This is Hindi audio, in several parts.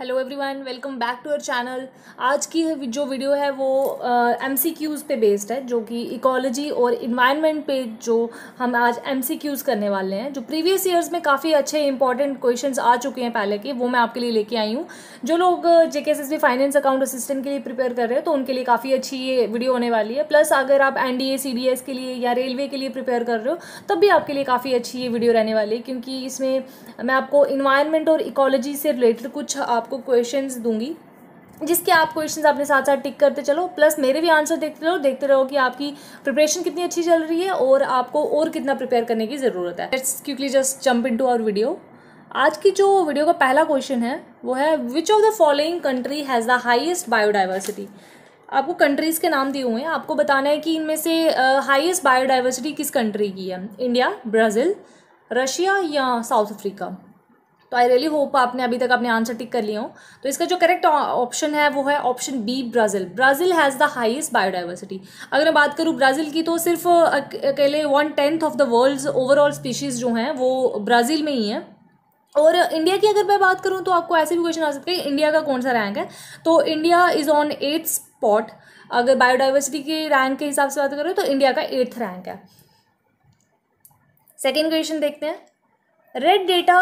hello everyone welcome back to our channel आज की जो वीडियो है वो एम सी क्यूज़ पे बेस्ड है जो कि इकोलॉजी और इन्वायरमेंट पे जो हम आज एम सी क्यूज़ करने वाले हैं जो प्रीवियस ईयर्स में काफ़ी अच्छे इंपॉर्टेंट क्वेश्चंस आ चुके हैं पहले के वो मैं आपके लिए लेके आई हूँ जो लोग J K S S B finance account assistant के लिए प्रिपेयर कर रहे हैं तो उनके लिए काफ़ी अच्छी ये वीडियो होने वाली है प्लस अगर आप N D A C D S के लिए या रेलवे के लिए प्रिपेयर कर रहे हो तब भी आपके लिए काफ़ी अच्छी ये वीडियो रहने वाली है क्योंकि इसमें मैं आपको इन्वायरमेंट और इकोलॉजी से रिलेटेड कुछ आप आपको क्वेश्चंस दूंगी जिसके आप क्वेश्चन अपने साथ साथ टिक करते चलो प्लस मेरे भी आंसर देखते रहो देखते रहो कि आपकी प्रिपरेशन कितनी अच्छी चल रही है और आपको और कितना प्रिपेयर करने की ज़रूरत है let's quickly just jump to our video आज की जो वीडियो का पहला क्वेश्चन है वो है which of the following country has the highest biodiversity आपको कंट्रीज़ के नाम दिए हुए हैं आपको बताना है कि इनमें से हाइस्ट बायोडाइवर्सिटी किस कंट्री की है इंडिया ब्राज़ील रशिया या साउथ अफ्रीका तो आई रियली होप आपने अभी तक अपने आंसर टिक कर लिए हो तो इसका जो करेक्ट ऑप्शन है वो है option B Brazil Brazil has the highest biodiversity अगर मैं बात करूँ ब्राज़ील की तो सिर्फ अकेले one tenth of the world's overall species जो हैं वो ब्राज़ील में ही हैं और इंडिया की अगर मैं बात करूँ तो आपको ऐसे भी क्वेश्चन आ सकते हैं इंडिया का कौन सा रैंक है तो India is on eighth spot अगर बायोडाइवर्सिटी के रैंक के हिसाब से बात करें तो इंडिया का एट्थ रैंक है सेकेंड क्वेश्चन देखते हैं red data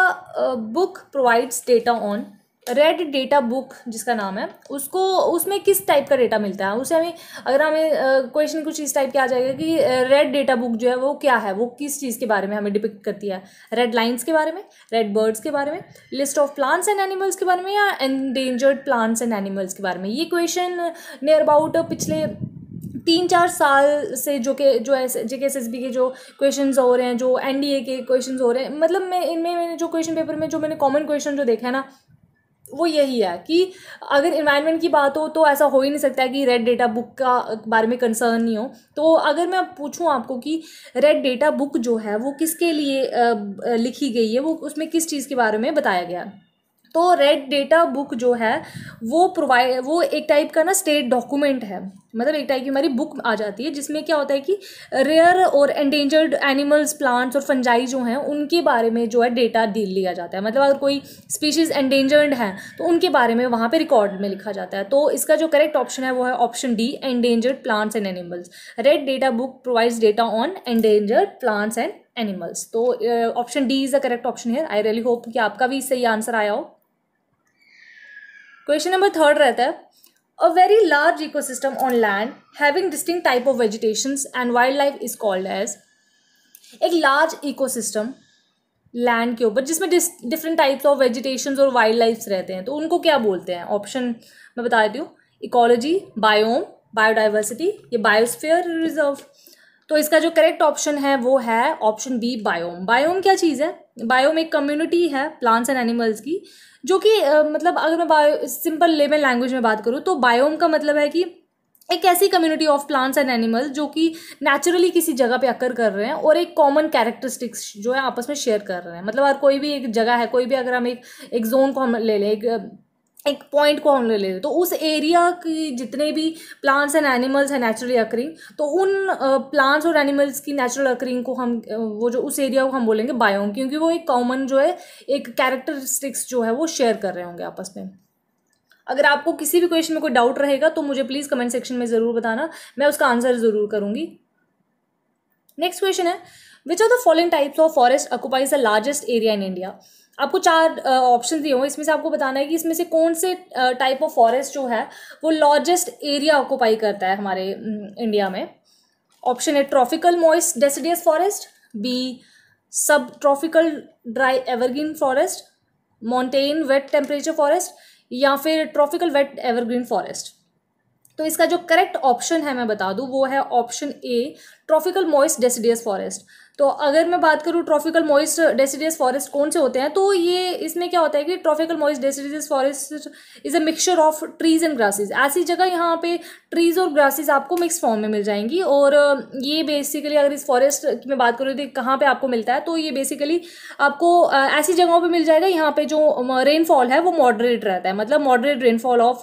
book provides data on red data book जिसका नाम है उसको उसमें किस टाइप का डेटा मिलता है उसे हमें अगर हमें क्वेश्चन uh, कुछ इस टाइप के आ जाएगा कि रेड डेटा बुक जो है वो क्या है वो किस चीज़ के बारे में हमें डिपिक्ट करती है रेड लाइन्स के बारे में रेड बर्ड्स के बारे में list of plants and animals के बारे में या एंडेंजर्ड प्लांट्स एंड एनिमल्स के बारे में ये क्वेश्चन नियर अबाउट पिछले तीन चार साल से जो के जो एस जे के एस एस बी के जो क्वेश्चन हो रहे हैं जो एन डी ए के क्वेश्चन हो रहे हैं मतलब मैं इनमें मैंने जो क्वेश्चन पेपर में जो मैंने कॉमन क्वेश्चन जो देखा है ना वो यही है कि अगर इन्वायरमेंट की बात हो तो ऐसा हो ही नहीं सकता है कि रेड डेटा बुक का बारे में कंसर्न नहीं हो तो अगर मैं पूछूं आपको कि रेड डेटा बुक जो है वो किसके लिए लिखी गई है वो उसमें किस चीज़ के बारे में बताया गया है तो रेड डेटा बुक जो है वो प्रोवाइड वो एक टाइप का ना स्टेट डॉक्यूमेंट है मतलब एक टाइप की हमारी बुक आ जाती है जिसमें क्या होता है कि रेयर और एंडेंजर्ड एनिमल्स प्लांट्स और फंजाई जो हैं उनके बारे में जो है डेटा दे लिया जाता है मतलब अगर कोई स्पीशीज़ एंडेंजर्ड है तो उनके बारे में वहाँ पर रिकॉर्ड में लिखा जाता है तो इसका जो करेक्ट ऑप्शन है वो है option D endangered plants and animals red data book provides data on endangered plants and animals तो option D is the correct option है आई रियली होप कि आपका भी सही आंसर आया हो क्वेश्चन नंबर थर्ड रहता है a very large ecosystem on land having distinct type of vegetation and wildlife is called as एक लार्ज इको सिस्टम लैंड के ऊपर जिसमें डिफरेंट टाइप्स ऑफ वेजिटेशन और वाइल्ड लाइफ रहते हैं तो उनको क्या बोलते हैं ऑप्शन मैं बता देती हूँ इकोलॉजी बायोम बायोडाइवर्सिटी ये बायोस्फेयर रिजर्व तो इसका जो करेक्ट ऑप्शन है वो है ऑप्शन बी बायोम बायोम क्या चीज़ है बायोम एक कम्युनिटी है प्लांट्स एंड एनिमल्स की जो कि मतलब अगर मैं बायो सिंपल में लैंग्वेज में बात करूँ तो बायोम का मतलब है कि एक ऐसी community of plants and animals जो कि नेचुरली किसी जगह पे अकर कर रहे हैं और एक कॉमन कैरेक्टरिस्टिक्स जो है आपस में शेयर कर रहे हैं मतलब हर कोई भी एक जगह है कोई भी अगर हम एक एक जोन को हम ले लें एक एक पॉइंट को हम ले लेते तो उस एरिया की जितने भी प्लांट्स एंड एनिमल्स हैं नेचुरली अकरिंग तो उन प्लांट्स और एनिमल्स की नेचुरल अकरिंग को हम वो जो उस एरिया को हम बोलेंगे बायोम क्योंकि वो एक कॉमन जो है एक कैरेक्टरिस्टिक्स जो है वो शेयर कर रहे होंगे आपस में अगर आपको किसी भी क्वेश्चन में कोई डाउट रहेगा तो मुझे प्लीज़ कमेंट सेक्शन में ज़रूर बताना मैं उसका आंसर ज़रूर करूँगी नेक्स्ट क्वेश्चन है which are the following types of forest occupies the largest area in India आपको चार ऑप्शन दिए होंगे इसमें से आपको बताना है कि इसमें से कौन से टाइप ऑफ फॉरेस्ट जो है वो लार्जेस्ट एरिया ऑक्यूपाई करता है हमारे इंडिया में ऑप्शन है tropical moist deciduous forest B subtropical dry evergreen forest mountain wet temperature forest या फिर ट्रॉफिकल वेट एवरग्रीन फॉरेस्ट तो इसका जो करेक्ट ऑप्शन है मैं बता दूँ वो है option A tropical moist deciduous forest तो अगर मैं बात करूँ ट्रॉपिकल मॉइस्ट डेसीडियस फॉरेस्ट कौन से होते हैं तो ये इसमें क्या होता है कि tropical moist deciduous forest is a mixture of trees and grasses ऐसी जगह यहाँ पे ट्रीज़ और ग्रासेस आपको मिक्स फॉर्म में मिल जाएंगी और ये बेसिकली अगर इस फॉरेस्ट की मैं बात करूँ तो कहाँ पर आपको मिलता है तो ये बेसिकली आपको ऐसी जगहों पर मिल जाएगा यहाँ पर जो रेनफॉल है वो मॉडरेट रहता है मतलब moderate rainfall of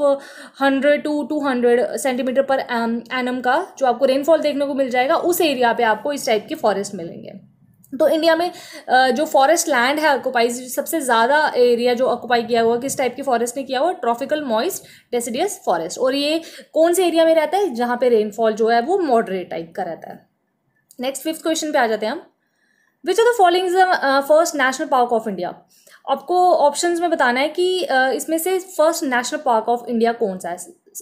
hundred to two hundred centimetre per annum का जो आपको रेनफॉल देखने को मिल जाएगा उस एरिया पर आपको इस टाइप के फॉरेस्ट मिलेंगे तो इंडिया में जो फॉरेस्ट लैंड है ऑक्यूपाइज सबसे ज़्यादा एरिया जो ऑक्यूपाई किया हुआ किस टाइप की फॉरेस्ट ने किया हुआ ट्रॉपिकल मॉइस्ट डेसिडियस फॉरेस्ट और ये कौन से एरिया में रहता है जहाँ पे रेनफॉल जो है वो मॉडरेट टाइप का रहता है नेक्स्ट फिफ्थ क्वेश्चन पे आ जाते हैं हम which are the following first national park of India आपको ऑप्शन में बताना है कि uh, इसमें से first national park of India कौन सा है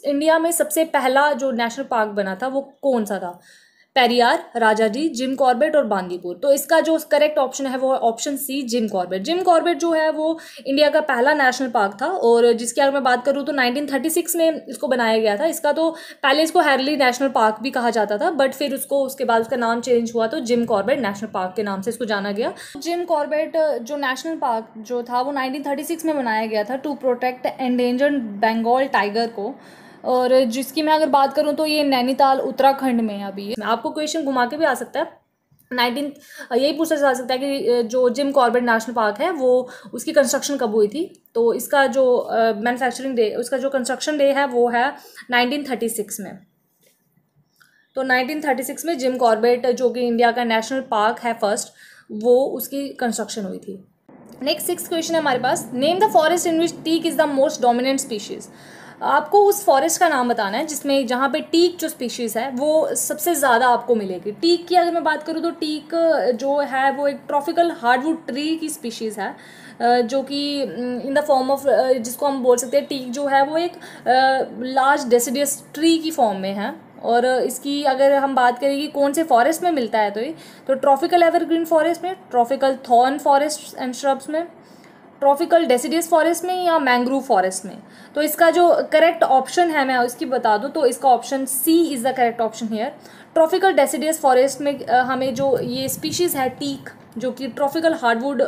इंडिया में सबसे पहला जो नेशनल पार्क बना था वो कौन सा था पेरियार जी जिम कॉर्बेट और बांदीपुर तो इसका जो करेक्ट ऑप्शन है वो option C Jim Corbett Jim Corbett जो है वो इंडिया का पहला नेशनल पार्क था और जिसकी अगर मैं बात करूँ तो 1936 में इसको बनाया गया था इसका तो पहले इसको हैरली नेशनल पार्क भी कहा जाता था बट फिर उसको उसके बाद उसका नाम चेंज हुआ तो जिम कॉर्बेट नेशनल पार्क के नाम से इसको जाना गया जिम कॉर्बेट जो नेशनल पार्क जो था वो नाइनटीन में बनाया गया था to protect endangered Bengal tiger को और जिसकी मैं अगर बात करूँ तो ये नैनीताल उत्तराखंड में है अभी आपको क्वेश्चन घुमा के भी आ सकता है नाइनटीन यही पूछा जा सकता है कि जो जिम कॉर्बेट नेशनल पार्क है वो उसकी कंस्ट्रक्शन कब हुई थी तो इसका जो मैन्युफैक्चरिंग डे उसका जो कंस्ट्रक्शन डे है वो है नाइनटीन थर्टी सिक्स में तो नाइनटीन थर्टी सिक्स में जिम कॉर्बेट जो कि इंडिया का नेशनल पार्क है फर्स्ट वो उसकी कंस्ट्रक्शन हुई थी नेक्स्ट सिक्स क्वेश्चन है हमारे पास name the forest in which teak is the most dominant species आपको उस फॉरेस्ट का नाम बताना है जिसमें जहाँ पे टीक जो स्पीशीज़ है वो सबसे ज़्यादा आपको मिलेगी टीक की अगर मैं बात करूँ तो टीक जो है वो एक ट्रॉफिकल हार्डवुड ट्री की स्पीशीज़ है जो कि इन द फॉर्म ऑफ जिसको हम बोल सकते हैं टीक जो है वो एक लार्ज डेसिडियस ट्री की फॉर्म में है और इसकी अगर हम बात करें कि कौन से फॉरेस्ट में मिलता है तो ये तो ट्रॉफिकल एवरग्रीन फॉरेस्ट में tropical thorn forest and shrubs में ट्रॉपिकल डेसिडियस फॉरेस्ट में या मैंग्रोव फॉरेस्ट में तो इसका जो करेक्ट ऑप्शन है मैं उसकी बता दूँ तो इसका option C is the correct option here tropical deciduous forest में हमें जो ये स्पीशीज़ है टीक जो कि ट्रॉपिकल हार्डवुड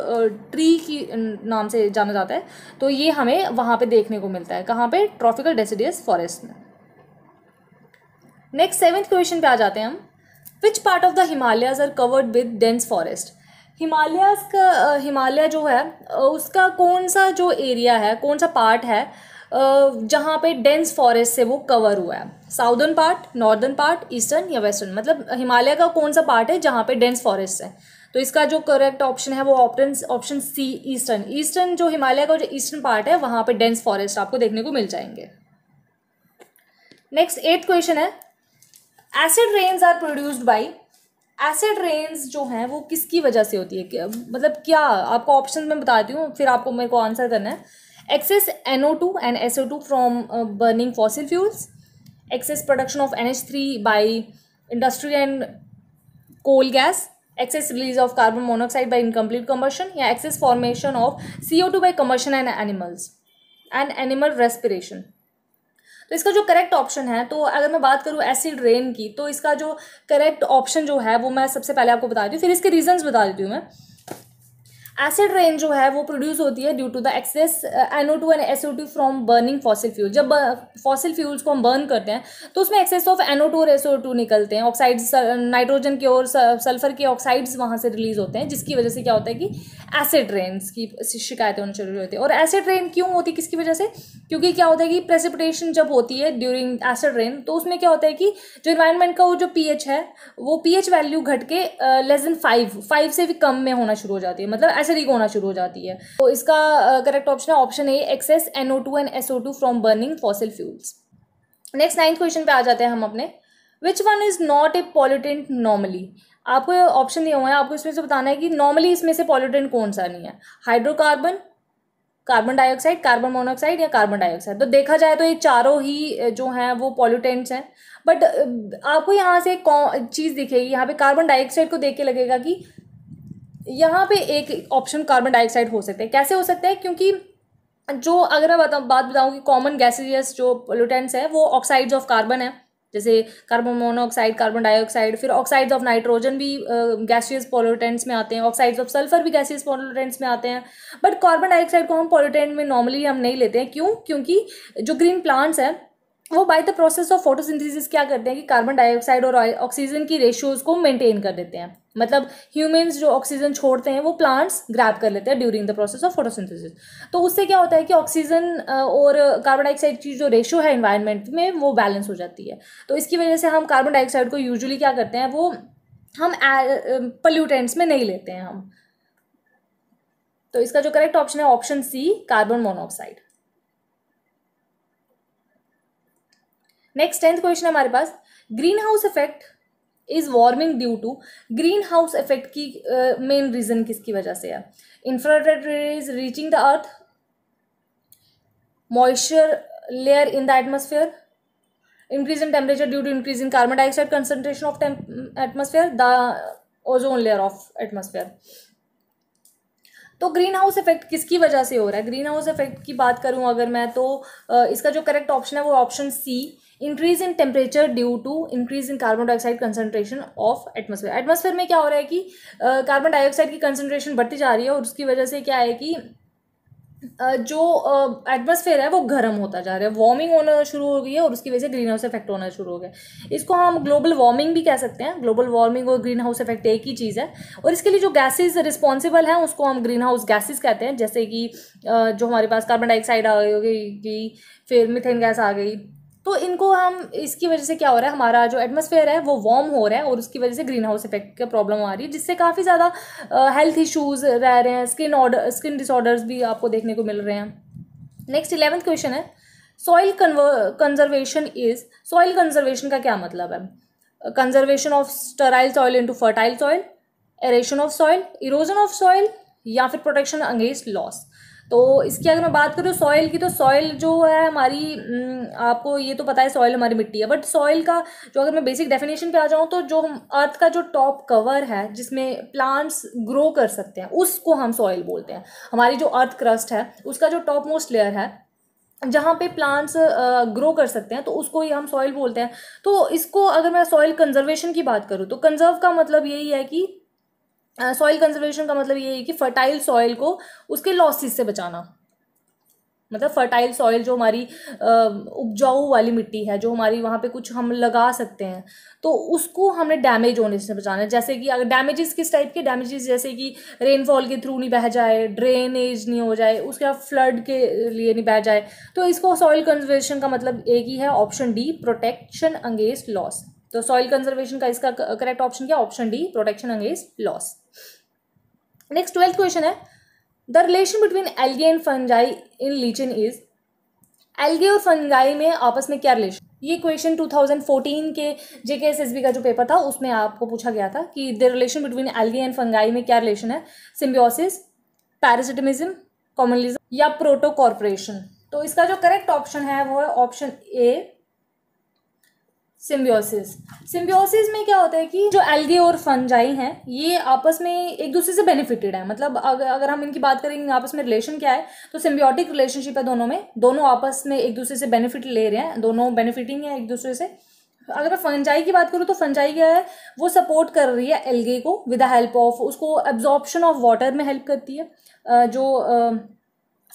ट्री की नाम से जाना जाता है तो ये हमें वहाँ पे देखने को मिलता है कहाँ पे ट्रॉपिकल डेसिडियस फॉरेस्ट में नेक्स्ट सेवेंथ क्वेश्चन पे आ जाते हैं हम which part of the Himalayas are covered with dense forest Himalaya का हिमालय जो है उसका कौन सा जो एरिया है कौन सा पार्ट है जहाँ पे डेंस फॉरेस्ट से वो कवर हुआ है southern part northern part eastern या वेस्टर्न मतलब हिमालय का कौन सा पार्ट है जहाँ पे डेंस फॉरेस्ट है तो इसका जो करेक्ट ऑप्शन है वो option option C eastern eastern जो हिमालय का जो ईस्टर्न पार्ट है वहाँ पे डेंस फॉरेस्ट आपको देखने को मिल जाएंगे नेक्स्ट एट क्वेश्चन है acid rains are produced by acid rains जो हैं वो किसकी वजह से होती है क्या मतलब क्या आपको ऑप्शन मैं बताती हूँ फिर आपको मेरे को आंसर करना है excess NO two and S O two from burning fossil fuels excess production of N H three by industry and coal gas excess release of carbon monoxide by incomplete combustion या excess formation of C O two by combustion and animals and animal respiration तो इसका जो करेक्ट ऑप्शन है तो अगर मैं बात करूँ एसिड रेन की तो इसका जो करेक्ट ऑप्शन जो है वो मैं सबसे पहले आपको बता दी फिर इसके रीजन्स बता देती हूँ मैं एसिड रेन जो है वो प्रोड्यूस होती है due to the excess NO two and SO two from burning fossil fuel जब फॉसिल uh, फ्यूल्स को हम बर्न करते हैं तो उसमें एक्सेस ऑफ एनओ टू और एसओ टू निकलते हैं ऑक्साइड्स नाइट्रोजन uh, के और सल्फर के ऑक्साइड्स वहाँ से रिलीज होते हैं जिसकी वजह से क्या होता है कि एसिड रेन की शिकायतें होनी शुरू होती है और एसिड रेन क्यों होती है किसकी वजह से क्योंकि क्या होता है कि प्रेसिपिटेशन जब होती है ड्यूरिंग एसिड रेन तो उसमें क्या होता है कि जो इन्वायरमेंट का वो जो एच है वो एच वैल्यू घट के लेस देन फाइव फाइव से भी कम में होना शुरू हो जाती है मतलब एसिडिक होना शुरू हो जाती है तो इसका करेक्ट ऑप्शन है option A excess N O two and S O two from burning fossil fuels next ninth question पे आ जाते हैं हम अपने which one is not a pollutant normally आपको ऑप्शन दिया हुआ है आपको इसमें से बताना है कि नॉर्मली इसमें से पॉलिटेंट कौन सा नहीं है hydrocarbon carbon dioxide carbon monoxide या कार्बन डाइऑक्साइड तो देखा जाए तो ये चारों ही जो हैं वो पॉल्यूटेंट्स हैं बट आपको यहाँ से एक चीज़ दिखेगी यहाँ पे कार्बन डाइऑक्साइड को देख के लगेगा कि यहाँ पे एक ऑप्शन कार्बन डाइऑक्साइड हो सकते हैं कैसे हो सकते हैं क्योंकि जो अगर मैं बता, बात बताऊँ कि कॉमन गैसेजियस जो पोल्यूटेंट्स है वो ऑक्साइड्स ऑफ कार्बन है जैसे कार्बन मोनोऑक्साइड कार्बन डाइऑक्साइड फिर ऑक्साइड्स ऑफ नाइट्रोजन भी गैसियस पोल्यूटेंट्स में आते हैं ऑक्साइड्स ऑफ सल्फर भी गैसियस पोल्यूटेंट्स में आते हैं बट कार्बन डाइऑक्साइड को हम पोल्यूटेंट में नॉर्मली हम नहीं लेते हैं क्यों क्योंकि जो ग्रीन प्लांट्स हैं वो by the process of photosynthesis क्या करते हैं कि कार्बन डाइऑक्साइड और ऑक्सीजन की रेशियोज को मेंटेन कर देते हैं मतलब ह्यूमंस जो ऑक्सीजन छोड़ते हैं वो प्लांट्स ग्रैप कर लेते हैं during the process of photosynthesis तो उससे क्या होता है कि ऑक्सीजन और कार्बन डाइऑक्साइड की जो रेशो है इन्वायरमेंट में वो बैलेंस हो जाती है तो इसकी वजह से हम कार्बन डाइऑक्साइड को यूजुअली क्या करते हैं वो हम पल्यूटेंट्स में नहीं लेते हैं हम तो इसका जो करेक्ट ऑप्शन है option C carbon monoxide next tenth question हमारे पास greenhouse effect is warming due to greenhouse effect की मेन uh, रीजन किसकी वजह से है infrared rays reaching the earth moisture layer in the atmosphere increase in temperature due to increase in carbon dioxide concentration of atmosphere the ozone layer of atmosphere तो ग्रीन हाउस इफेक्ट किसकी वजह से हो रहा है ग्रीन हाउस इफेक्ट की बात करूं अगर मैं तो इसका जो करेक्ट ऑप्शन है वो option C increase in temperature due to increase in carbon dioxide concentration of atmosphere atmosphere में क्या हो रहा है कि कार्बन डाइऑक्साइड की कंसनट्रेशन बढ़ती जा रही है और उसकी वजह से क्या है कि जो एटमोसफेयर है वो गर्म होता जा रहा है वार्मिंग होना शुरू हो गई है और उसकी वजह से ग्रीन हाउस इफेक्ट होना शुरू हो गया इसको हम ग्लोबल वार्मिंग भी कह सकते हैं ग्लोबल वार्मिंग और ग्रीन हाउस इफेक्ट एक ही चीज़ है और इसके लिए जो गैसेज रिस्पॉन्सिबल हैं उसको हम ग्रीन हाउस गैसेज कहते हैं जैसे कि जो हमारे पास कार्बन डाइऑक्साइड आ गई फिर मिथेन गैस आ गई तो इनको हम इसकी वजह से क्या हो रहा है हमारा जो एटमोसफेयर है वो वार्म हो रहा है और उसकी वजह से ग्रीन हाउस इफेक्ट का प्रॉब्लम आ रही है जिससे काफ़ी ज़्यादा हेल्थ इशूज रह रहे हैं स्किन ऑर्डर स्किन डिसऑर्डर्स भी आपको देखने को मिल रहे हैं नेक्स्ट इलेवंथ क्वेश्चन है soil conservation is soil conservation का क्या मतलब है conservation of sterile soil into fertile soil aeration of soil erosion of soil या फिर प्रोटेक्शन अगेंस्ट लॉस तो इसकी अगर मैं बात करूँ सॉइल की तो सॉइल जो है हमारी हम्म, आपको ये तो पता है सॉइल हमारी मिट्टी है बट सॉइल का जो अगर मैं बेसिक डेफिनेशन पे आ जाऊँ तो जो हम अर्थ का जो टॉप कवर है जिसमें प्लांट्स ग्रो कर सकते हैं उसको हम सॉइल बोलते हैं हमारी जो अर्थ क्रस्ट है उसका जो टॉप मोस्ट लेयर है जहाँ पे प्लांट्स ग्रो कर सकते हैं तो उसको ही हम सॉइल बोलते हैं तो इसको अगर मैं सॉइल कंजर्वेशन की बात करूँ तो कंजर्व का मतलब यही है कि सॉइल कंजर्वेशन का मतलब ये है कि फर्टाइल सॉइल को उसके लॉसेस से बचाना मतलब फर्टाइल सॉइल जो हमारी उपजाऊ वाली मिट्टी है जो हमारी वहाँ पे कुछ हम लगा सकते हैं तो उसको हमने डैमेज होने से बचाना है जैसे कि अगर डैमेजेस किस टाइप के डैमेजेस जैसे कि रेनफॉल के थ्रू नहीं बह जाए ड्रेनेज नहीं हो जाए उसके बाद फ्लड के लिए नहीं बह जाए तो इसको सॉइल कंजर्वेशन का मतलब एक ही है option D protection against loss तो सॉइल कंजर्वेशन का इसका करेक्ट ऑप्शन क्या option D protection against loss next twelfth question है the relation between algae and fungi in lichen is algae और फंजाई में आपस में क्या रिलेशन ये क्वेश्चन 2014 के जेके एस का जो पेपर था उसमें आपको पूछा गया था कि the relation between algae and fungi में क्या रिलेशन है सिम्बियोसिस पैरासिटमिज्म कॉमनलिज्म या प्रोटो कॉरपोरेशन तो इसका जो करेक्ट ऑप्शन है वो है ऑप्शन ए सिम्बियोसिस सिम्बियोसिस में क्या होता है कि जो एल्गे और फंजाई हैं ये आपस में एक दूसरे से बेनिफिटेड है मतलब अगर अगर हम इनकी बात करेंगे आपस में रिलेशन क्या है तो सिम्बियोटिक रिलेशनशिप है दोनों में दोनों आपस में एक दूसरे से बेनिफिट ले रहे हैं दोनों बेनिफिटिंग है एक दूसरे से अगर मैं फंजाई की बात करूँ तो फंजाई क्या है वो सपोर्ट कर रही है एल्गे को विद द हेल्प ऑफ उसको एब्जॉर्प्शन ऑफ वाटर में हेल्प करती है जो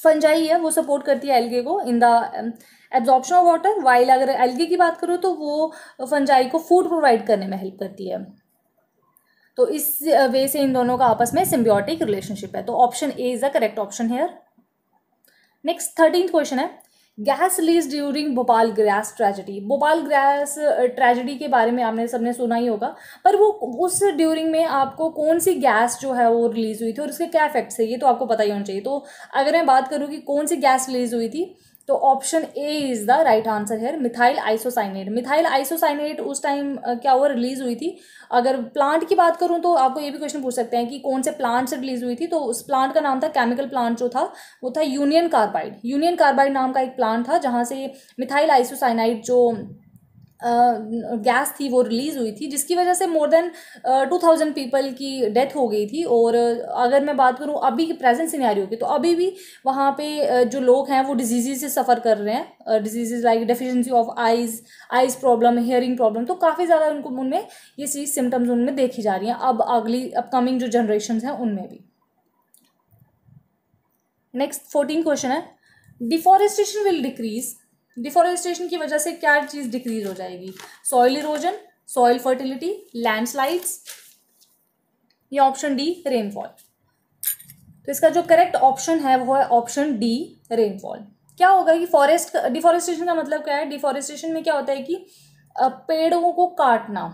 फंजाई है वो सपोर्ट करती है एल्गे को in the absorption of water while अगर एल्गे की बात करूँ तो वो फंजाई को फूड प्रोवाइड करने में हेल्प करती है तो इस वे uh, से इन दोनों का आपस में सिम्बियोटिक रिलेशनशिप है तो option A is the correct option here next thirteen question है gas leaks during Bhopal gas tragedy Bhopal gas tragedy के बारे में आपने सबने सुना ही होगा पर वो उस ड्यूरिंग में आपको कौन सी गैस जो है वो रिलीज़ हुई थी और उसके क्या इफेक्ट्स है ये तो आपको पता ही होना चाहिए तो अगर मैं बात करूँ कि कौन सी गैस रिलीज़ हुई थी तो option A is the right answer है मिथाइल आइसोसाइनेट मिथाइल आइसोसाइनेट उस टाइम क्या हुआ रिलीज हुई थी अगर प्लांट की बात करूँ तो आपको ये भी क्वेश्चन पूछ सकते हैं कि कौन से प्लांट से रिलीज हुई थी तो उस प्लांट का नाम था केमिकल प्लांट जो था वो था यूनियन कार्बाइड यूनियन कार्बाइड नाम का एक प्लांट था जहाँ से मिथाइल आइसोसाइनाइड जो गैस थी वो रिलीज़ हुई थी जिसकी वजह से more than two thousand people की डेथ हो गई थी और अगर मैं बात करूँ अभी के प्रेजेंट सिनेरियो की तो अभी भी वहाँ पे जो लोग हैं वो डिजीज़ से सफ़र कर रहे हैं diseases like deficiency of eyes eyes problem hearing problem तो काफ़ी ज़्यादा उनको उनमें ये चीज़ सिम्टम्स उनमें देखी जा रही हैं अब अगली अपकमिंग जो जनरेशन हैं उनमें भी नेक्स्ट फोर्टीन क्वेश्चन है डिफॉरेस्टेशन विल डिक्रीज़ डिफॉरेस्टेशन की वजह से क्या चीज़ डिक्रीज हो जाएगी soil erosion soil fertility landslides या ऑप्शन डी रेनफॉल तो इसका जो करेक्ट ऑप्शन है वो है ऑप्शन डी रेनफॉल क्या होगा कि फॉरेस्ट डिफॉरेस्टेशन का मतलब क्या है डिफॉरेस्टेशन में क्या होता है कि पेड़ों को काटना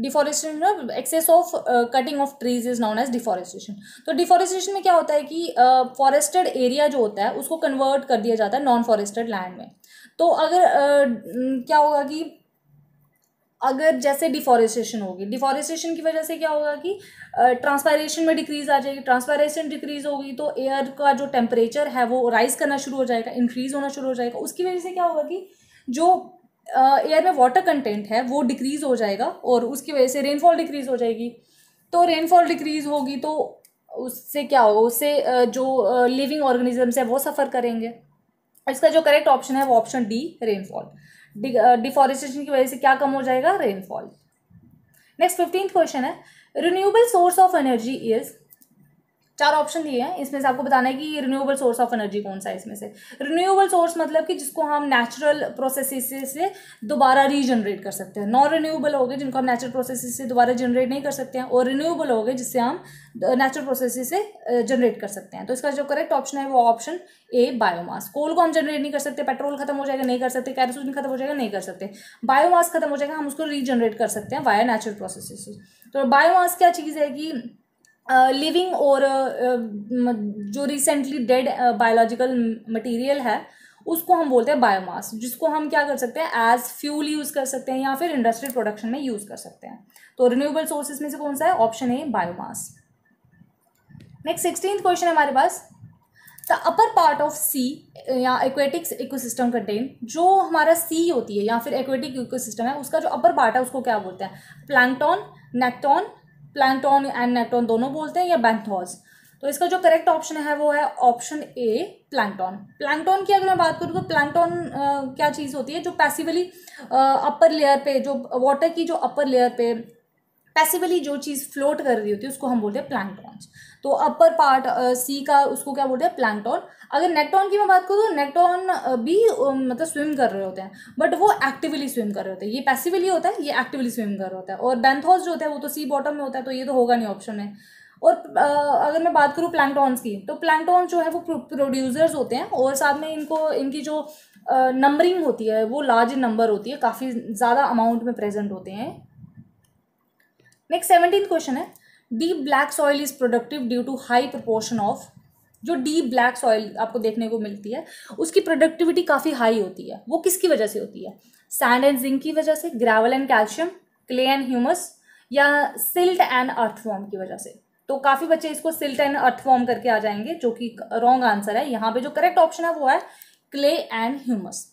deforestation excess of cutting of trees is known as deforestation तो डिफॉरेस्टेशन में क्या होता है कि फॉरेस्टेड uh, एरिया जो होता है उसको कन्वर्ट कर दिया जाता है नॉन फॉरेस्टेड लैंड में तो अगर आ, क्या होगा कि अगर जैसे डिफॉरेस्टेशन होगी डिफॉरेस्टेशन की वजह से क्या होगा कि ट्रांसपायरेशन में डिक्रीज आ जाएगी ट्रांसपायरेशन डिक्रीज होगी तो एयर का जो टेम्परेचर है वो राइज करना शुरू हो जाएगा इंक्रीज होना शुरू हो जाएगा उसकी वजह से क्या होगा कि जो एयर में वाटर कंटेंट है वो डिक्रीज हो जाएगा और उसकी वजह से रेनफॉल डिक्रीज हो जाएगी तो रेनफॉल डिक्रीज होगी तो उससे क्या होगा उससे जो लिविंग ऑर्गेनिजम्स है वो सफ़र करेंगे इसका जो करेक्ट ऑप्शन है वो ऑप्शन डी रेनफॉल डिफॉरेस्टेशन की वजह से क्या कम हो जाएगा रेनफॉल नेक्स्ट फिफ्टींथ क्वेश्चन है renewable source of energy is चार ऑप्शन दिए हैं इसमें से आपको बताना है कि रिन्यूएबल सोर्स ऑफ एनर्जी कौन सा है इसमें से रिन्यूएबल सोर्स मतलब कि जिसको हम नेचुरल प्रोसेसेस से दोबारा रीजनरेट कर सकते हैं नॉन रिन्यूएबल हो गए जिनको हम नेचुरल प्रोसेसेस से दोबारा जनरेट नहीं कर सकते हैं और रिन्यूएबल हो गए जिससे हम नेचुरल प्रोसेसेस से जनरेट कर सकते हैं तो इसका जो करेक्ट ऑप्शन है वो ऑप्शन ए बायोमास कोल को हम जनरेट नहीं कर सकते पेट्रोल खत्म हो जाएगा नहीं कर सकते कैरोसिन खत्म हो जाएगा नहीं कर सकते बायोमास खत्म हो जाएगा हम उसको रीजनरेट कर सकते हैं वाया नेचुरल प्रोसेसेस तो बायोमास क्या चीज़ है कि लिविंग और जो रिसेंटली डेड बायोलॉजिकल मटेरियल है उसको हम बोलते हैं बायोमास जिसको हम क्या कर सकते हैं एज फ्यूल यूज़ कर सकते हैं या फिर इंडस्ट्रियल प्रोडक्शन में यूज़ कर सकते हैं तो रिन्यूएबल सोर्सेज में से कौन सा है option A biomass next sixteen question हमारे पास the upper part of sea या एक्वेटिक इकोसिस्टम कंटेन जो हमारा सी होती है या फिर एक्वेटिक इकोसिस्टम है उसका जो अपर पार्ट है उसको क्या बोलते हैं plankton nekton plankton and nekton दोनों बोलते हैं या बैंथॉस तो इसका जो करेक्ट ऑप्शन है वो है ऑप्शन ए प्लैंकटॉन प्लैंकटॉन की अगर मैं बात करूँ तो प्लैंकटॉन क्या चीज़ होती है जो पैसिवली अपर लेयर पे जो वाटर की जो अपर लेयर पे पैसिवली जो चीज़ फ्लोट कर रही होती है उसको हम बोलते हैं प्लैंकटॉन्स तो अपर पार्ट सी का उसको क्या बोलते हैं प्लैंकटॉन अगर नेक्टॉन की मैं बात करूँ तो नेक्टॉन भी मतलब स्विम कर रहे होते हैं बट वो एक्टिवली स्विम कर रहे होते हैं ये पैसिवली होता है ये एक्टिवली स्विम कर रहा होता है और बैंथॉस जो होता है वो तो सी बॉटम में होता है तो ये तो होगा नहीं ऑप्शन है और अगर मैं बात करूँ प्लैंकटॉन्स की तो प्लैंकटॉन जो है वो प्रोड्यूसर्स होते हैं और साथ में इनको इनकी जो नंबरिंग होती है वो लार्ज नंबर होती है काफ़ी ज़्यादा अमाउंट में प्रेजेंट होते हैं नेक्स्ट सेवनटीन क्वेश्चन है deep black soil is productive due to high proportion of जो डीप ब्लैक सॉइल आपको देखने को मिलती है उसकी प्रोडक्टिविटी काफ़ी हाई होती है वो किसकी वजह से होती है सैंड एंड जिंक की वजह से gravel and calcium clay and humus या सिल्ट एंड अर्थफॉर्म की वजह से तो काफ़ी बच्चे इसको सिल्ट एंड अर्थफॉर्म करके आ जाएंगे जो कि रॉन्ग आंसर है यहाँ पे जो करेक्ट ऑप्शन है वो है clay and humus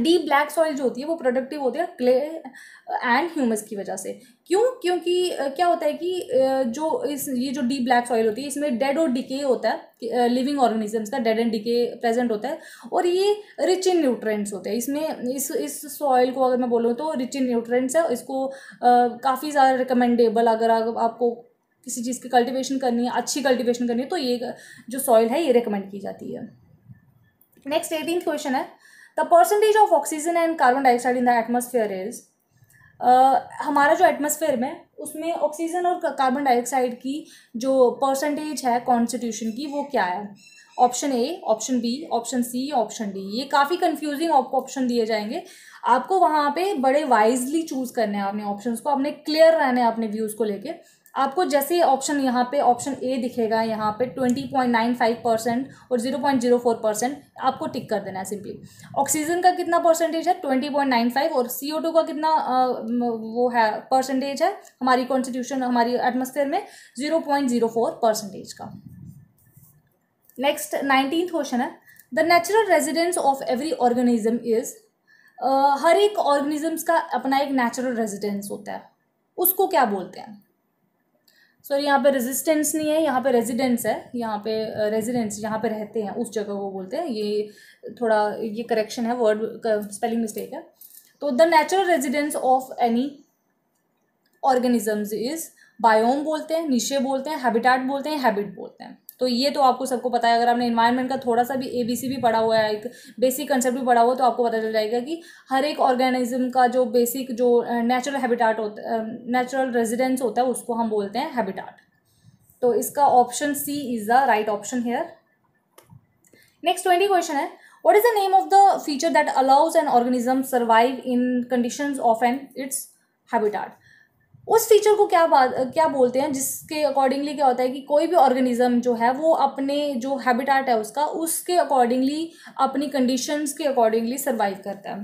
the black soil जो होती है वो प्रोडक्टिव होती है क्ले एंड ह्यूमस की वजह से क्यों क्योंकि क्या होता है कि जो इस ये जो डी ब्लैक सॉइल होती है इसमें डेड और डिके होता है लिविंग ऑर्गेनिजम्स का डेड एंड डिके प्रेजेंट होता है और ये रिच इन न्यूट्रेंट्स होते हैं इसमें इस इस सॉइल को अगर मैं बोलूँ तो रिच इन न्यूट्रेंट्स है इसको काफ़ी ज़्यादा रिकमेंडेबल अगर आपको किसी चीज़ की कल्टिवेशन करनी है अच्छी कल्टिवेशन करनी है तो ये जो सॉइल है ये रिकमेंड की जाती है नेक्स्ट एटीन क्वेश्चन है the percentage of oxygen and carbon in in the is is uh, हमारा जो एटमोसफेयर में उसमें ऑक्सीजन और कार्बन डाइऑक्साइड की जो परसेंटेज है कॉन्स्टिट्यूशन की वो क्या है option A option B option C option D ये काफ़ी कंफ्यूजिंग ऑप्शन दिए जाएंगे आपको वहाँ पे बड़े वाइजली चूज़ करने हैं अपने ऑप्शंस को अपने क्लियर रहने अपने व्यूज़ को लेके आपको जैसे ऑप्शन यहाँ पे ऑप्शन ए दिखेगा यहाँ पे twenty point nine five percent और zero point zero four percent आपको टिक कर देना है सिंपली ऑक्सीजन का कितना परसेंटेज है ट्वेंटी पॉइंट नाइन फाइव और सी ओ टू का कितना आ, वो है परसेंटेज है हमारी कॉन्स्टिट्यूशन हमारी एटमोसफेयर में zero point zero four percentage का नेक्स्ट नाइनटीन क्वेश्चन है the natural residence of every organism is हर एक ऑर्गेनिजम्स का अपना एक नेचुरल रेजिडेंस होता है उसको क्या बोलते हैं सॉरी यहाँ पे रेजिस्टेंस नहीं है यहाँ पे रेजिडेंस है यहाँ पे रेजिडेंस uh, यहाँ पे रहते हैं उस जगह को बोलते हैं ये थोड़ा ये करेक्शन है वर्ड स्पेलिंग मिस्टेक है तो the natural residence of any organisms is biome बोलते हैं निशे बोलते हैं हैबिटाट बोलते हैं हैबिट बोलते हैं तो ये तो आपको सबको पता है अगर आपने इन्वायरमेंट का थोड़ा सा भी सी भी पढ़ा हुआ है एक बेसिक कंसेप्ट भी पढ़ा हुआ तो आपको पता चल जाएगा कि हर एक ऑर्गेनिज्म का जो बेसिक जो नेचुरल हैबिटाट होता नेचुरल रेजिडेंस होता है उसको हम बोलते हैं हैबिटाट तो इसका option C is the right option here next twenty question है what is the name of the feature that allows an organism survive in condition of an its habitat उस फीचर को क्या बात क्या बोलते हैं जिसके अकॉर्डिंगली क्या होता है कि कोई भी ऑर्गेनिज्म जो है वो अपने जो हैबिटाट है उसका उसके अकॉर्डिंगली अपनी कंडीशंस के अकॉर्डिंगली सर्वाइव करता है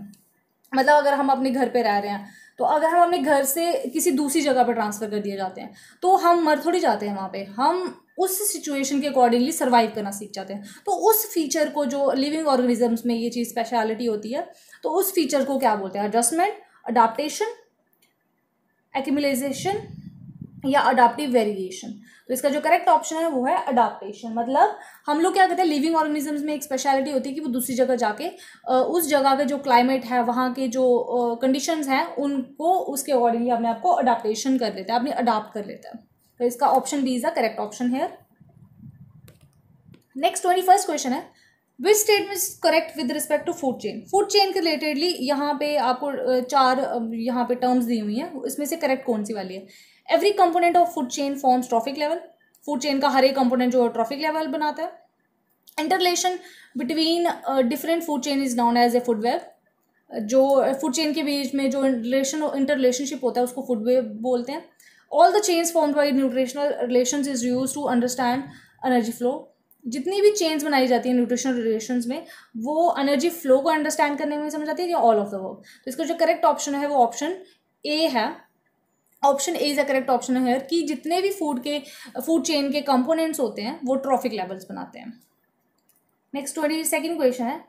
मतलब अगर हम अपने घर पे रह रहे हैं तो अगर हम अपने घर से किसी दूसरी जगह पर ट्रांसफ़र कर दिए जाते हैं तो हम मर थोड़ी जाते हैं वहाँ पे हम उस सिचुएशन के अकॉर्डिंगली सर्वाइव करना सीख जाते हैं तो उस फीचर को जो लिविंग ऑर्गेनिजम्स में ये चीज़ स्पेशलिटी होती है तो उस फीचर को क्या बोलते हैं एडजस्टमेंट अडाप्टेशन एक्यूमिलाइजेशन या अडाप्टिव वेरिएशन तो इसका जो करेक्ट ऑप्शन है वो है अडाप्टेशन मतलब हम लोग क्या कहते हैं लिविंग ऑर्गेनिजम्स में एक स्पेशलिटी होती है कि वो दूसरी जगह जाके उस जगह के जो क्लाइमेट है वहाँ के जो कंडीशंस हैं उनको उसके अकॉर्डिंगली अपने आपको अडाप्टेशन कर लेते हैं अपने अडाप्ट कर लेता है तो इसका option B is the correct option here next twenty first question है which statement correct with respect to food chain food chain के रिलेटेडली यहाँ पे आपको चार यहाँ पे टर्म्स दी हुई हैं इसमें से करेक्ट कौन सी वाली है every component of food chain forms trophic level food chain का हर एक कंपोनेंट जो ट्रॉफिक लेवल बनाता है interrelation between different food chain is known as a food web जो फूड चेन के बीच में जो रिलेशन इंटर रिलेशनशिप होता है उसको फूड वेब बोलते हैं all the chains form by nutritional relation is use to understand energy flow जितनी भी चेंज बनाई जाती है न्यूट्रिशनल रिलेशन में वो एनर्जी फ्लो को अंडरस्टैंड करने में समझ आती है या ऑल ऑफ द वर्क तो इसका जो करेक्ट ऑप्शन है वो ऑप्शन ए है option A is a correct option है कि जितने भी फूड के फूड चेन के कंपोनेंट्स होते हैं वो ट्रॉफिक लेवल्स बनाते हैं नेक्स्ट ट्वेंटी सेकेंड क्वेश्चन है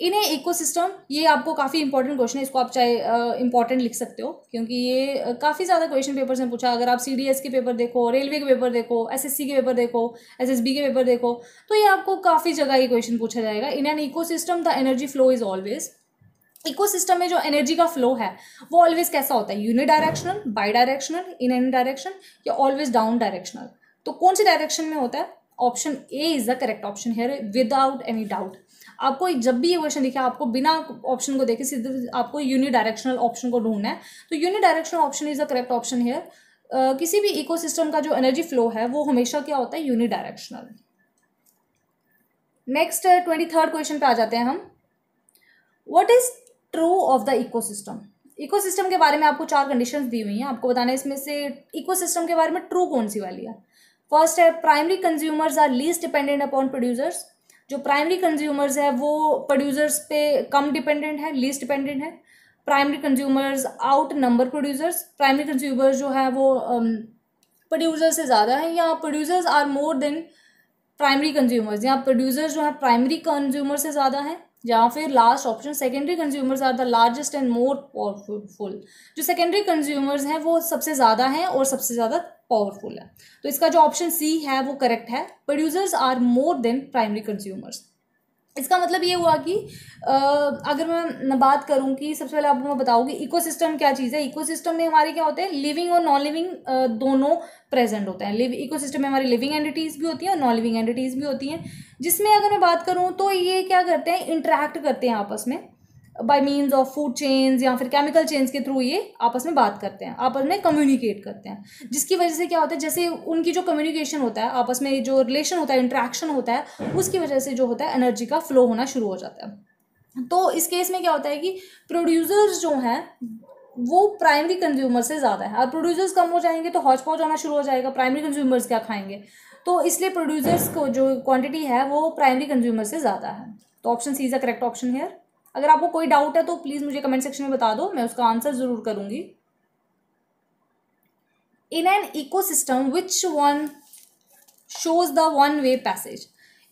इन्हें इको इकोसिस्टम ये आपको काफ़ी इंपॉर्टेंट क्वेश्चन है इसको आप चाहे इंपॉर्टेंट लिख सकते हो क्योंकि ये काफ़ी ज़्यादा क्वेश्चन पेपर्स में पूछा अगर आप सी डी एस के पेपर देखो रेलवे के पेपर देखो एस एस सी के पेपर देखो एस एस बी के पेपर देखो तो ये आपको काफ़ी जगह ये क्वेश्चन पूछा जाएगा in an ecosystem the energy flow is always system में जो एनर्जी का फ्लो है वो ऑलवेज कैसा होता है unidirectional bidirectional in any direction या ऑलवेज डाउन डायरेक्शनल तो कौन से डायरेक्शन में होता है option A is the correct option here without any doubt आपको जब भी ये क्वेश्चन दिखे आपको बिना ऑप्शन को देखे सीधे आपको यूनिडायरेक्शनल ऑप्शन को ढूंढना है तो unidirectional option is the correct option here किसी भी इकोसिस्टम का जो एनर्जी फ्लो है वो हमेशा क्या होता है unidirectional next twenty third question पे आ जाते हैं हम what is true of the ecosystem ecosystem के बारे में आपको चार कंडीशंस दी हुई हैं आपको बताना है इसमें से इकोसिस्टम के बारे में ट्रू कौन सी वाली है फर्स्ट है primary consumers are least dependent upon producers जो प्राइमरी कंज्यूमर्स है वो प्रोड्यूसर्स पे कम डिपेंडेंट है लीस्ट डिपेंडेंट है primary consumers outnumber producers primary consumers जो है वो प्रोड्यूसर um, से ज़्यादा है या producers are more than primary consumers या प्रोड्यूसर्स जो है प्राइमरी कंज्यूमर से ज़्यादा है या फिर last option secondary consumers are the largest and more powerful जो सेकेंडरी कंज्यूमर्स हैं वो सबसे ज़्यादा हैं और सबसे ज़्यादा पावरफुल है तो इसका जो ऑप्शन सी है वो करेक्ट है producers are more than primary consumers इसका मतलब ये हुआ कि आ, अगर मैं बात करूं कि सबसे पहले आपको मैं बताऊंगी इकोसिस्टम क्या चीज़ है इकोसिस्टम में हमारे क्या होते हैं लिविंग और नॉन लिविंग दोनों प्रेजेंट होते हैं इकोसिस्टम में हमारी लिविंग एंटिटीज़ भी होती हैं और नॉन लिविंग एंटिटीज़ भी होती हैं जिसमें अगर मैं बात करूं तो ये क्या करते हैं इंटरेक्ट करते हैं आपस में by means of food change या फिर केमिकल चेंज के थ्रू ये आपस में बात करते हैं आपस में कम्युनिकेट करते हैं जिसकी वजह से क्या होता है जैसे उनकी जो कम्युनिकेशन होता है आपस में जो रिलेशन होता है इंट्रैक्शन होता है उसकी वजह से जो होता है एनर्जी का फ्लो होना शुरू हो जाता है तो इस केस में क्या होता है कि प्रोड्यूसर्स जो हैं वो प्राइमरी कंज्यूमर से ज़्यादा है और प्रोड्यूसर्स कम हो जाएंगे तो हौज पौज होना शुरू हो जाएगा प्राइमरी कंज्यूमर्स क्या खाएंगे तो इसलिए प्रोड्यूसर्स को जो क्वांटिटी है वो प्राइमरी कंज्यूमर से ज़्यादा है तो option C is a correct option here अगर आपको कोई डाउट है तो प्लीज़ मुझे कमेंट सेक्शन में बता दो मैं उसका आंसर ज़रूर करूँगी in an system which one shows the one way passage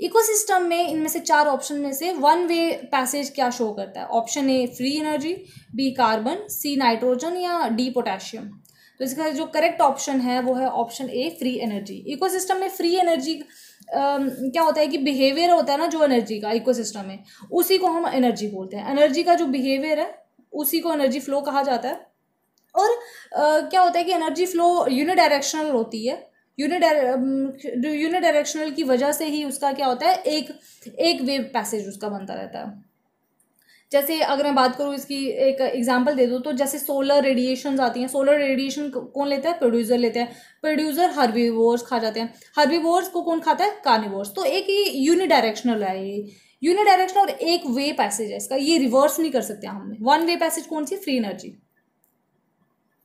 ecosystem में इनमें से चार ऑप्शन में से वन वे पैसेज क्या शो करता है option A free energy B carbon C nitrogen या डी पोटेशियम तो इसका जो करेक्ट ऑप्शन है वो है option A free energy ecosystem में फ्री एनर्जी क्या होता है कि बिहेवियर होता है ना जो एनर्जी का इकोसिस्टम है उसी को हम एनर्जी बोलते हैं एनर्जी का जो बिहेवियर है उसी को एनर्जी फ्लो कहा जाता है और क्या होता है कि एनर्जी फ्लो यूनिडायरेक्शनल होती है यूनिडायरेक्शनल की वजह से ही उसका क्या होता है एक एक वेव पैसेज उसका बनता रहता है जैसे अगर मैं बात करूँ इसकी एक एग्जाम्पल दे दूँ तो जैसे सोलर रेडिएशन आती हैं सोलर रेडिएशन कौन लेता है प्रोड्यूसर लेते हैं प्रोड्यूसर हर्बीवोर्स खा जाते हैं हर्बीवोर्स को कौन खाता है कार्निवोर्स तो एक ही यूनिडायरेक्शनल है ये यूनिडायरेक्शनल और एक वे पैसेज है इसका ये रिवर्स नहीं कर सकते हमने वन वे पैसेज कौन सी फ्री एनर्जी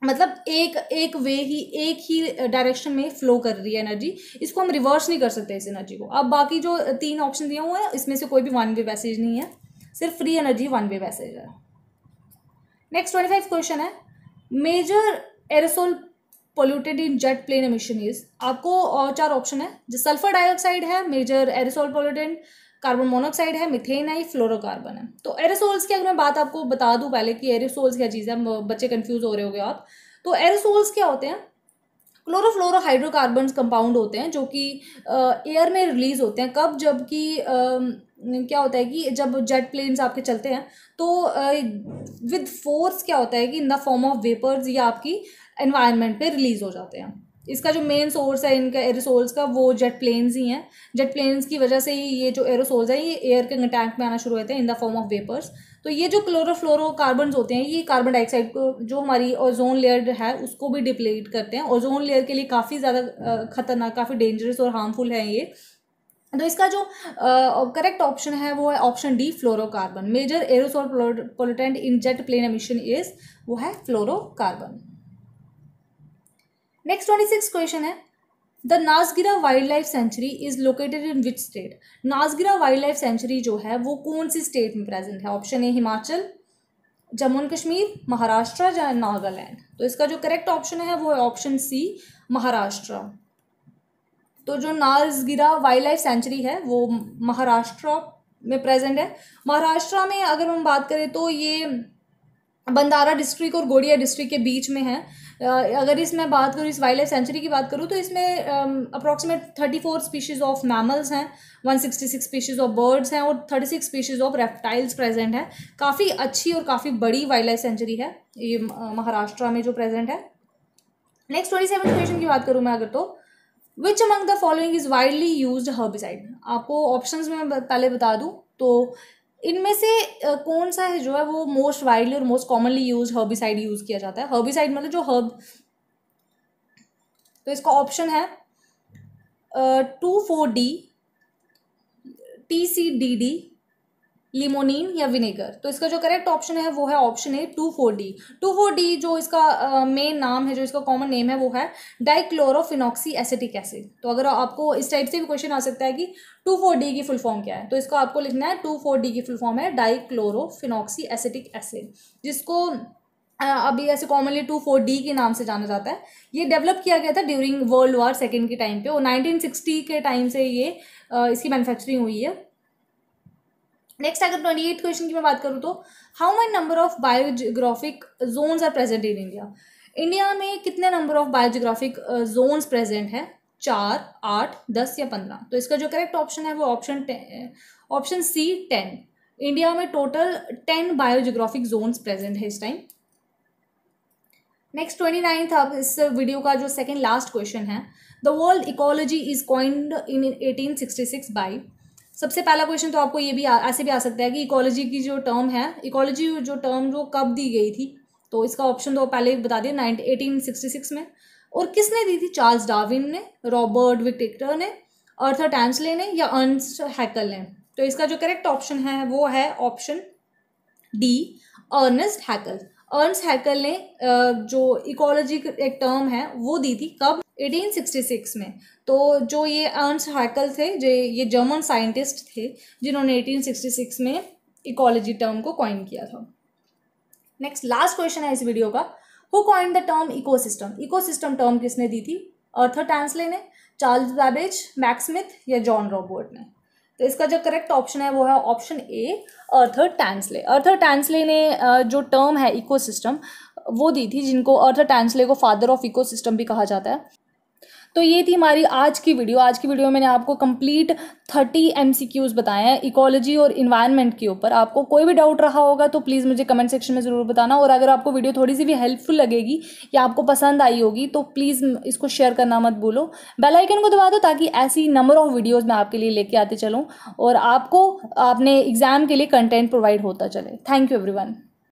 मतलब एक एक वे ही एक ही डायरेक्शन में फ्लो कर रही है एनर्जी इसको हम रिवर्स नहीं कर सकते इस एनर्जी को अब बाकी जो तीन ऑप्शन दिए हुए हैं इसमें से कोई भी वन वे पैसेज नहीं है सिर्फ free energy one way passage है नेक्स्ट ट्वेंटी फाइव क्वेश्चन है major aerosol polluted in jet plane emission is आपको और चार ऑप्शन है जो सल्फर डाइऑक्साइड है major aerosol pollutant carbon monoxide है मिथेन है फ्लोरोकार्बन है तो एरोसोल्स की अगर मैं बात आपको बता दूं पहले कि एरोसोल्स क्या चीज़ है बच्चे कंफ्यूज हो रहे हो गए आप तो एरोसोल्स क्या होते हैं क्लोरोफ्लोरो हाइड्रोकार्बन कंपाउंड होते हैं जो कि एयर में रिलीज होते हैं कब जबकि क्या होता है कि जब जेट प्लेन्स आपके चलते हैं तो विद फोर्स क्या होता है कि in the form of vapours ये आपकी एनवायरनमेंट पे रिलीज़ हो जाते हैं इसका जो मेन सोर्स है इनका एरोसोल्स का वो जेट प्लेन्स ही हैं जेट प्लेन्स की वजह से ही ये जो एरोसोल्स हैं ये एयर के कंटैक्ट में आना शुरू होते हैं in the form of vapours तो ये जो क्लोरोफ्लोरोकार्बन होते हैं ये कार्बन डाइऑक्साइड को जो हमारी ओजोन लेयर है उसको भी डिप्लीट करते हैं ओजोन लेयर के लिए काफ़ी ज़्यादा खतरनाक काफ़ी डेंजरस और हार्मफुल है ये तो इसका जो करेक्ट uh, ऑप्शन है वो है option D fluorocarbon major aerosol pollutant in jet plane emission is वो है fluorocarbon next twenty six question है the Nagzira wildlife sanctuary is located in which state Nagzira wildlife sanctuary जो है वो कौन सी स्टेट में प्रेजेंट है option A Himachal Jammu and Kashmir Maharashtra या नागालैंड तो इसका जो करेक्ट ऑप्शन है वो है ऑप्शन सी महाराष्ट्र तो जो नाजगिरा वाइल्ड लाइफ सेंचुरी है वो महाराष्ट्र में प्रेजेंट है महाराष्ट्र में अगर हम बात करें तो ये बंदारा डिस्ट्रिक्ट और गोडिया डिस्ट्रिक्ट के बीच में है अगर इस मैं बात करूँ इस वाइल्ड लाइफ सेंचुरी की बात करूँ तो इसमें approximate thirty four species of mammals हैं one sixty six species of birds हैं और thirty six species of reptiles present हैं काफ़ी अच्छी और काफ़ी बड़ी वाइल्ड लाइफ सेंचुरी है ये महाराष्ट्र में जो प्रेजेंट है नेक्स्ट ट्वेंटी सेवन क्वेश्चन की बात करूँ मैं अगर तो which among the following is widely use herbicide आपको ऑप्शन में पहले बता दूँ तो इनमें से कौन सा है जो है वो मोस्ट वाइडली और most commonly use herbicide use किया जाता है हर्बिसाइड मतलब जो हर्ब तो इसका ऑप्शन है two four D T C D D limonene या विनेगर तो इसका जो करेक्ट ऑप्शन है वो है option A two four D two four D जो इसका मेन uh, नाम है जो इसका कॉमन नेम है वो है डाइक्लोरोफिनॉक्सी एसिटिक एसिड तो अगर आपको इस टाइप से भी क्वेश्चन आ सकता है कि टू फोर डी की फुल फॉर्म क्या है तो इसका आपको लिखना है टू फोर डी की फुल फॉर्म है डाइक्लोरोफिनॉक्सी एसिटिक एसिड जिसको अभी ऐसे कॉमनली टू फोर डी के नाम से जाना जाता है ये डेवलप किया गया था ड्यूरिंग वर्ल्ड वार सेकेंड के टाइम पे और नाइनटीन सिक्सटी के टाइम से ये इसकी मैन्युफैक्चरिंग हुई है नेक्स्ट अगर ट्वेंटी एट क्वेश्चन की मैं बात करूँ तो how much number of biogeographic zones are present in India India में कितने number of biogeographic zones present है चार आठ दस या पंद्रह तो इसका जो करेक्ट ऑप्शन है वो option option C ten India में total ten biogeographic zones present है इस टाइम नेक्स्ट ट्वेंटी नाइन्थ अब इस वीडियो का जो सेकेंड लास्ट क्वेश्चन है the world ecology is coined in eighteen sixty six by सबसे पहला क्वेश्चन तो आपको ये भी ऐसे भी आ सकता है कि इकोलॉजी की जो टर्म है इकोलॉजी जो टर्म जो कब दी गई थी तो इसका ऑप्शन तो पहले ही बता दिया नाइन एटीन सिक्सटी सिक्स में और किसने दी थी चार्ल्स डाविन ने रॉबर्ट विक्टिक्टर ने अर्थर टैंसले ने या अर्नस्ट हैकल ने तो इसका जो करेक्ट ऑप्शन है वो है option D Ernest Haeckel Ernst Haeckel ने जो इकोलॉजी एक टर्म है वो दी थी कब 1866 में तो जो ये अर्नस हैकल थे जो ये जर्मन साइंटिस्ट थे जिन्होंने 1866 में इकोलॉजी टर्म को कॉइन किया था नेक्स्ट लास्ट क्वेश्चन है इस वीडियो का who coin the term eco ecosystem term किसने दी थी अर्थर टैंसले ने चार्ल्स बैबेज मैक्समिथ या जॉन रॉबर्ट ने तो इसका जो करेक्ट ऑप्शन है वो है ऑप्शन ए अर्थर टैंसले अर्थर टैंसले ने जो टर्म है इकोसिस्टम वो दी थी जिनको अर्थर टैंसले को फादर ऑफ इकोसिस्टम भी कहा जाता है तो ये थी हमारी आज की वीडियो आज की वीडियो में मैंने आपको complete thirty M C Qs बताए हैं इकोलॉजी और इन्वायरमेंट के ऊपर आपको कोई भी डाउट रहा होगा तो प्लीज़ मुझे कमेंट सेक्शन में ज़रूर बताना और अगर आपको वीडियो थोड़ी सी भी हेल्पफुल लगेगी या आपको पसंद आई होगी तो प्लीज़ इसको शेयर करना मत भूलो बेलाइकन को दबा दो ताकि ऐसी नंबर ऑफ़ वीडियोज़ मैं आपके लिए लेके आते चलूँ और आपको आपने एग्ज़ाम के लिए कंटेंट प्रोवाइड होता चले थैंक यू एवरी